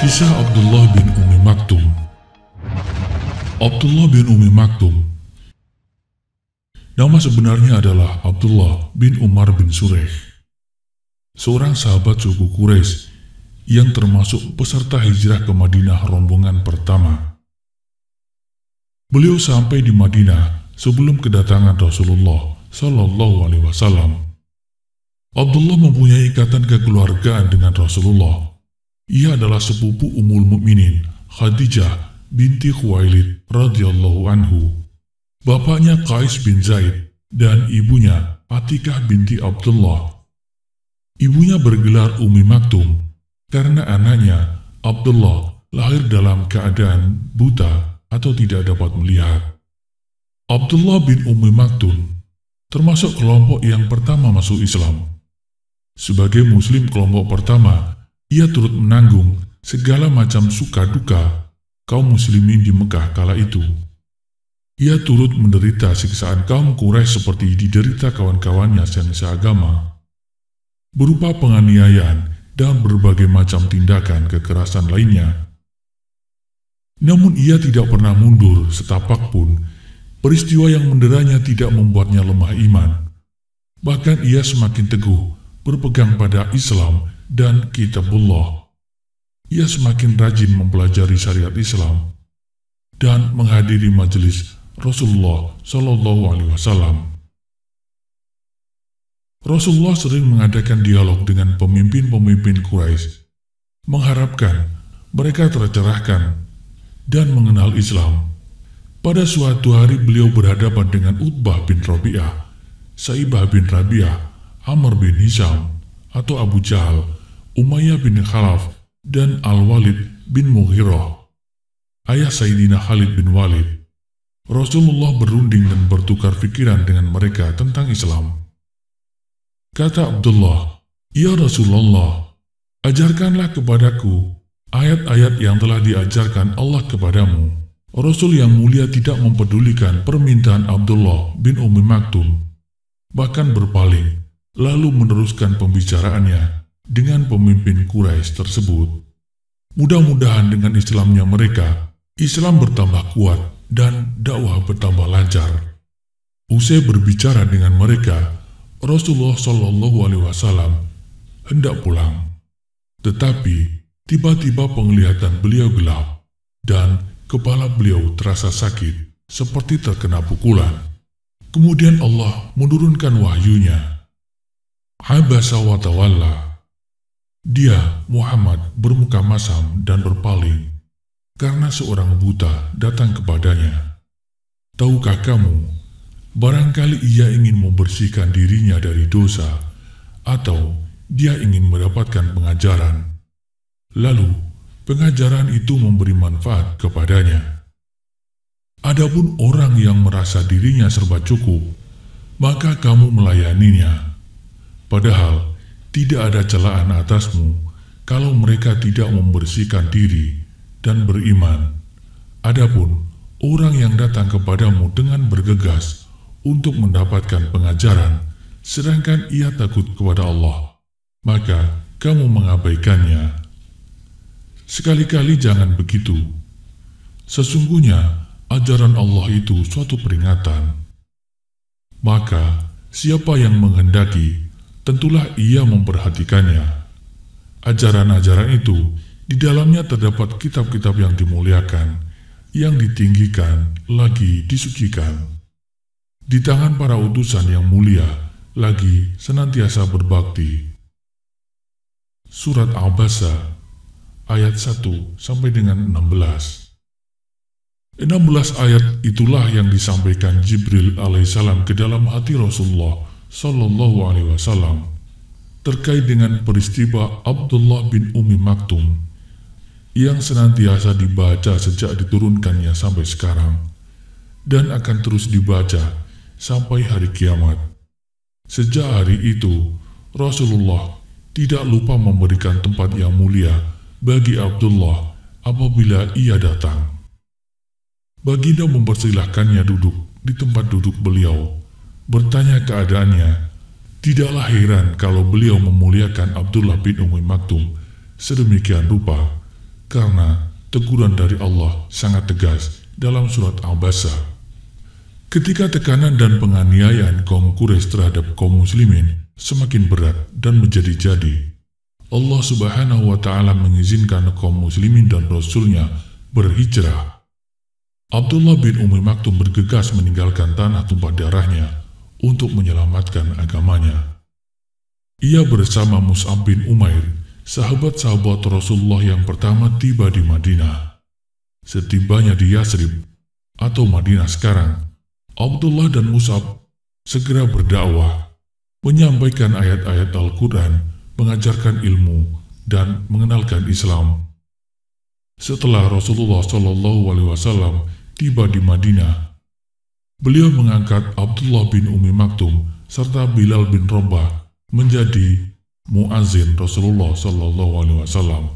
Kisah Abdullah bin Umi Maktum Abdullah bin Umi Maktum Nama sebenarnya adalah Abdullah bin Umar bin Sureh, seorang sahabat suku Quraisy yang termasuk peserta hijrah ke Madinah rombongan pertama. Beliau sampai di Madinah sebelum kedatangan Rasulullah Shallallahu Alaihi Wasallam. Abdullah mempunyai ikatan kekeluargaan dengan Rasulullah ia adalah sepupu umul Mukminin Khadijah binti Khuwailid radhiyallahu anhu. Bapaknya Qais bin Zaid dan ibunya Patikah binti Abdullah. Ibunya bergelar Umi Maktum karena anaknya Abdullah lahir dalam keadaan buta atau tidak dapat melihat. Abdullah bin Umi Maktum termasuk kelompok yang pertama masuk Islam. Sebagai muslim kelompok pertama ia turut menanggung segala macam suka duka kaum muslimin di Mekah kala itu. Ia turut menderita siksaan kaum Quraisy seperti diderita kawan-kawannya yang seagama, berupa penganiayaan dan berbagai macam tindakan kekerasan lainnya. Namun ia tidak pernah mundur setapak pun, peristiwa yang menderanya tidak membuatnya lemah iman. Bahkan ia semakin teguh berpegang pada Islam dan kitabullah. Ia semakin rajin mempelajari syariat Islam dan menghadiri majelis Rasulullah Shallallahu Alaihi Wasallam. Rasulullah sering mengadakan dialog dengan pemimpin-pemimpin Quraisy, mengharapkan mereka tercerahkan dan mengenal Islam. Pada suatu hari beliau berhadapan dengan Utbah bin Rabi'ah, Saibah bin Rabi'ah, Amr bin Hisham, atau Abu Jahal, Umayyah bin Khalaf, dan Al-Walid bin Mughirah, ayah Sayyidina Khalid bin Walid. Rasulullah berunding dan bertukar pikiran dengan mereka tentang Islam. Kata Abdullah, Ya Rasulullah, ajarkanlah kepadaku ayat-ayat yang telah diajarkan Allah kepadamu. Rasul yang mulia tidak mempedulikan permintaan Abdullah bin Ummi Maktum, bahkan berpaling, lalu meneruskan pembicaraannya dengan pemimpin Quraisy tersebut. Mudah-mudahan dengan Islamnya mereka, Islam bertambah kuat dan dakwah bertambah lancar. Usai berbicara dengan mereka, Rasulullah Shallallahu Alaihi Wasallam hendak pulang, tetapi tiba-tiba penglihatan beliau gelap dan kepala beliau terasa sakit seperti terkena pukulan. Kemudian Allah menurunkan wahyunya. Habasa wa tawallah. Dia, Muhammad, bermuka masam dan berpaling karena seorang buta datang kepadanya. Tahukah kamu, barangkali ia ingin membersihkan dirinya dari dosa atau dia ingin mendapatkan pengajaran. Lalu, pengajaran itu memberi manfaat kepadanya. Adapun orang yang merasa dirinya serba cukup, maka kamu melayaninya. Padahal, tidak ada celaan atasmu kalau mereka tidak membersihkan diri dan beriman. Adapun orang yang datang kepadamu dengan bergegas untuk mendapatkan pengajaran, sedangkan ia takut kepada Allah, maka kamu mengabaikannya. Sekali-kali jangan begitu. Sesungguhnya, ajaran Allah itu suatu peringatan. Maka, siapa yang menghendaki tentulah ia memperhatikannya. Ajaran-ajaran itu di dalamnya terdapat kitab-kitab yang dimuliakan, yang ditinggikan, lagi disucikan. Di tangan para utusan yang mulia, lagi senantiasa berbakti. Surat al Abasa ayat 1 sampai dengan 16. 16 ayat itulah yang disampaikan Jibril alaihissalam ke dalam hati Rasulullah Shallallahu Alaihi Wasallam terkait dengan peristiwa Abdullah bin Umi Maktum yang senantiasa dibaca sejak diturunkannya sampai sekarang dan akan terus dibaca sampai hari kiamat. Sejak hari itu, Rasulullah tidak lupa memberikan tempat yang mulia bagi Abdullah apabila ia datang. Baginda mempersilahkannya duduk di tempat duduk beliau bertanya keadaannya, tidaklah heran kalau beliau memuliakan Abdullah bin Umi Maktum sedemikian rupa karena teguran dari Allah sangat tegas dalam surat Al-Basa. Ketika tekanan dan penganiayaan kaum Quraisy terhadap kaum muslimin semakin berat dan menjadi-jadi, Allah Subhanahu wa taala mengizinkan kaum muslimin dan rasulnya berhijrah. Abdullah bin Umi Maktum bergegas meninggalkan tanah tumpah darahnya untuk menyelamatkan agamanya. Ia bersama Mus'ab bin Umair, sahabat-sahabat Rasulullah yang pertama tiba di Madinah. Setibanya di Yasrib, atau Madinah sekarang, Abdullah dan Mus'ab segera berdakwah, menyampaikan ayat-ayat Al-Quran, mengajarkan ilmu, dan mengenalkan Islam. Setelah Rasulullah Shallallahu Alaihi Wasallam tiba di Madinah, Beliau mengangkat Abdullah bin Umi Maktum serta Bilal bin Rabah menjadi muazin Rasulullah Shallallahu Alaihi Wasallam.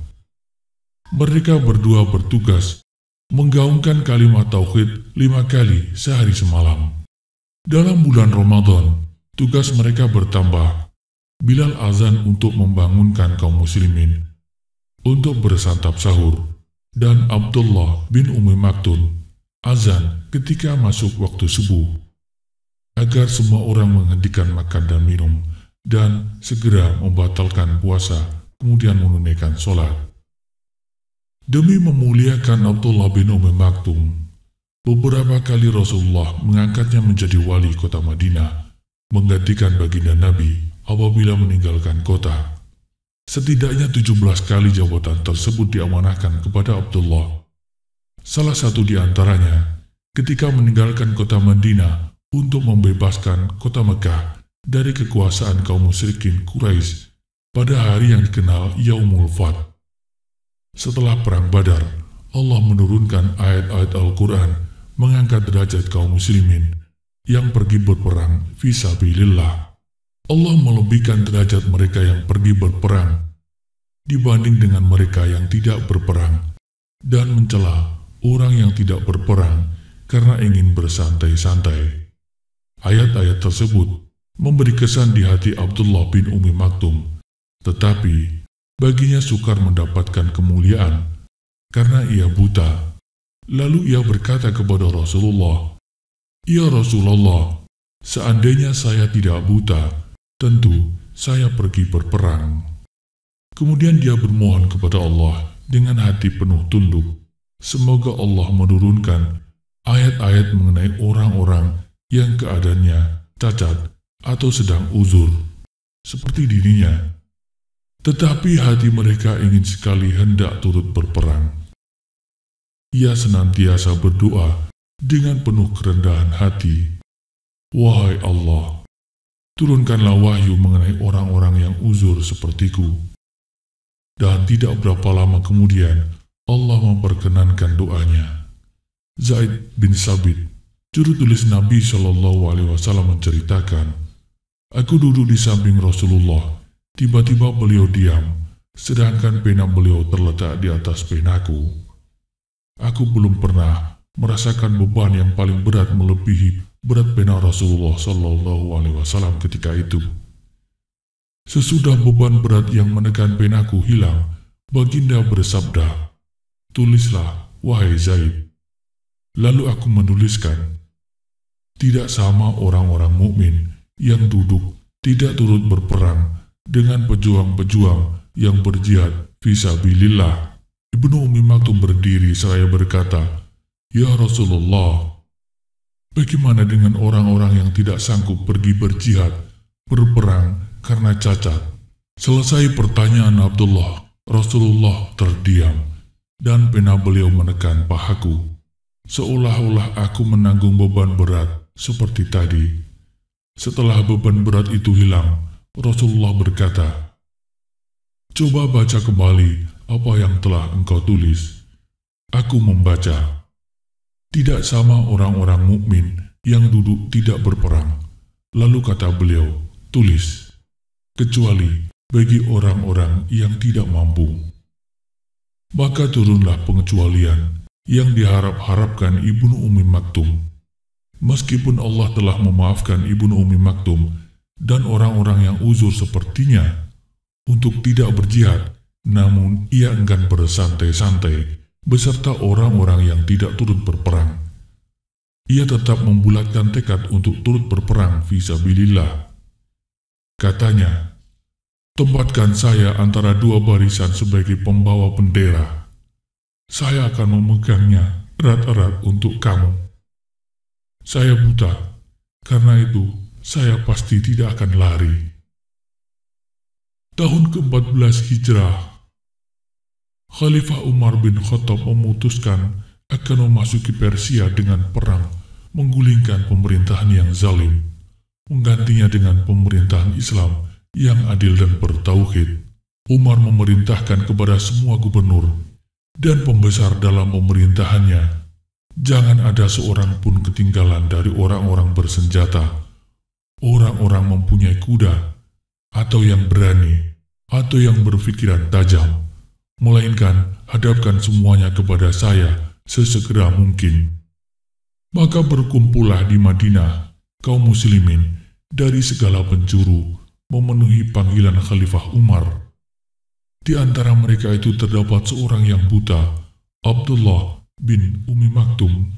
Mereka berdua bertugas menggaungkan kalimat tauhid lima kali sehari semalam. Dalam bulan Ramadan, tugas mereka bertambah. Bilal azan untuk membangunkan kaum muslimin untuk bersantap sahur dan Abdullah bin Umi Maktun azan ketika masuk waktu subuh, agar semua orang menghentikan makan dan minum dan segera membatalkan puasa, kemudian menunaikan sholat. Demi memuliakan Abdullah bin Umi Maktum, beberapa kali Rasulullah mengangkatnya menjadi wali kota Madinah, menggantikan baginda Nabi apabila meninggalkan kota. Setidaknya 17 kali jabatan tersebut diamanahkan kepada Abdullah Salah satu di antaranya ketika meninggalkan kota Madinah untuk membebaskan kota Mekah dari kekuasaan kaum musyrikin Quraisy pada hari yang dikenal Yaumul Fat. Setelah Perang Badar, Allah menurunkan ayat-ayat Al-Quran mengangkat derajat kaum muslimin yang pergi berperang visabilillah. Allah melebihkan derajat mereka yang pergi berperang dibanding dengan mereka yang tidak berperang dan mencela orang yang tidak berperang karena ingin bersantai-santai. Ayat-ayat tersebut memberi kesan di hati Abdullah bin Umi Maktum, tetapi baginya sukar mendapatkan kemuliaan karena ia buta. Lalu ia berkata kepada Rasulullah, "Ya Rasulullah, seandainya saya tidak buta, tentu saya pergi berperang." Kemudian dia bermohon kepada Allah dengan hati penuh tunduk Semoga Allah menurunkan ayat-ayat mengenai orang-orang yang keadaannya cacat atau sedang uzur, seperti dirinya. Tetapi hati mereka ingin sekali hendak turut berperang. Ia senantiasa berdoa dengan penuh kerendahan hati. Wahai Allah, turunkanlah wahyu mengenai orang-orang yang uzur sepertiku. Dan tidak berapa lama kemudian, Allah memperkenankan doanya. Zaid bin Sabit, juru tulis Nabi Shallallahu Alaihi Wasallam menceritakan, aku duduk di samping Rasulullah. Tiba-tiba beliau diam, sedangkan pena beliau terletak di atas penaku. Aku belum pernah merasakan beban yang paling berat melebihi berat pena Rasulullah Shallallahu Alaihi Wasallam ketika itu. Sesudah beban berat yang menekan penaku hilang, baginda bersabda, Tulislah, wahai Zaid. Lalu aku menuliskan, Tidak sama orang-orang mukmin yang duduk tidak turut berperang dengan pejuang-pejuang yang berjihad visabilillah. Ibnu Umi Maktum berdiri seraya berkata, Ya Rasulullah, bagaimana dengan orang-orang yang tidak sanggup pergi berjihad, berperang karena cacat? Selesai pertanyaan Abdullah, Rasulullah terdiam dan pena beliau menekan pahaku, seolah-olah aku menanggung beban berat seperti tadi. Setelah beban berat itu hilang, Rasulullah berkata, Coba baca kembali apa yang telah engkau tulis. Aku membaca. Tidak sama orang-orang mukmin yang duduk tidak berperang. Lalu kata beliau, tulis. Kecuali bagi orang-orang yang tidak mampu maka turunlah pengecualian yang diharap-harapkan Ibnu Umi Maktum. Meskipun Allah telah memaafkan Ibnu Umi Maktum dan orang-orang yang uzur sepertinya untuk tidak berjihad, namun ia enggan bersantai-santai beserta orang-orang yang tidak turut berperang. Ia tetap membulatkan tekad untuk turut berperang visabilillah. Katanya, Tempatkan saya antara dua barisan sebagai pembawa bendera. Saya akan memegangnya erat-erat untuk kamu. Saya buta, karena itu saya pasti tidak akan lari. Tahun ke-14 Hijrah, Khalifah Umar bin Khattab memutuskan akan memasuki Persia dengan perang, menggulingkan pemerintahan yang zalim, menggantinya dengan pemerintahan Islam yang adil dan bertauhid, Umar memerintahkan kepada semua gubernur dan pembesar dalam pemerintahannya, jangan ada seorang pun ketinggalan dari orang-orang bersenjata, orang-orang mempunyai kuda, atau yang berani, atau yang berpikiran tajam, melainkan hadapkan semuanya kepada saya sesegera mungkin. Maka berkumpullah di Madinah kaum muslimin dari segala penjuru, memenuhi panggilan Khalifah Umar. Di antara mereka itu terdapat seorang yang buta, Abdullah bin Umi Maktum.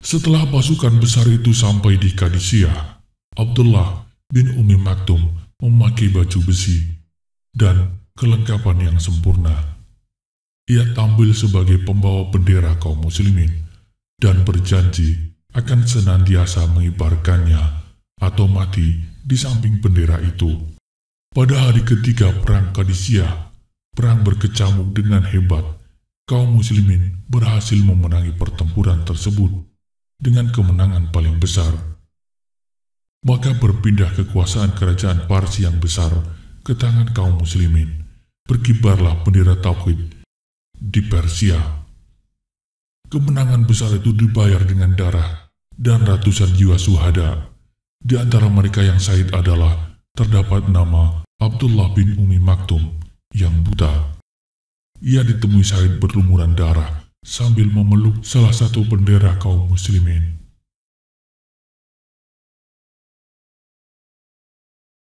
Setelah pasukan besar itu sampai di Kadisia, Abdullah bin Umi Maktum memakai baju besi dan kelengkapan yang sempurna. Ia tampil sebagai pembawa bendera kaum muslimin dan berjanji akan senantiasa mengibarkannya atau mati di samping bendera itu. Pada hari ketiga Perang Kadisia, perang berkecamuk dengan hebat. Kaum muslimin berhasil memenangi pertempuran tersebut dengan kemenangan paling besar. Maka berpindah kekuasaan kerajaan Parsi yang besar ke tangan kaum muslimin. Berkibarlah bendera Tauhid di Persia. Kemenangan besar itu dibayar dengan darah dan ratusan jiwa suhada di antara mereka yang syahid adalah terdapat nama Abdullah bin Umi Maktum yang buta. Ia ditemui syahid berlumuran darah sambil memeluk salah satu bendera kaum muslimin.